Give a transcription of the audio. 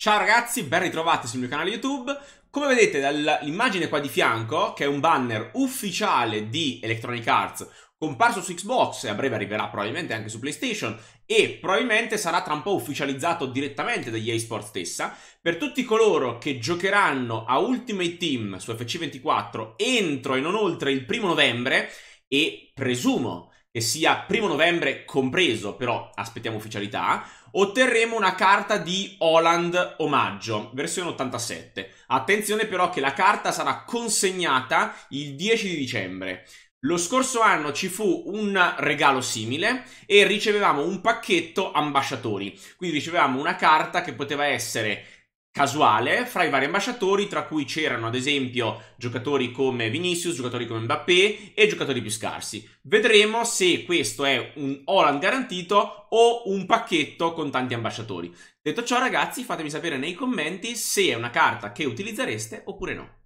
Ciao ragazzi, ben ritrovati sul mio canale YouTube. Come vedete dall'immagine qua di fianco, che è un banner ufficiale di Electronic Arts, comparso su Xbox e a breve arriverà probabilmente anche su PlayStation e probabilmente sarà tra un po' ufficializzato direttamente dagli eSport stessa, per tutti coloro che giocheranno a Ultimate Team su FC24 entro e non oltre il primo novembre e presumo che sia primo novembre compreso, però aspettiamo ufficialità, otterremo una carta di Holland omaggio, versione 87. Attenzione però che la carta sarà consegnata il 10 di dicembre. Lo scorso anno ci fu un regalo simile e ricevevamo un pacchetto ambasciatori, quindi ricevevamo una carta che poteva essere casuale fra i vari ambasciatori, tra cui c'erano ad esempio giocatori come Vinicius, giocatori come Mbappé e giocatori più scarsi. Vedremo se questo è un Holland garantito o un pacchetto con tanti ambasciatori. Detto ciò ragazzi, fatemi sapere nei commenti se è una carta che utilizzereste oppure no.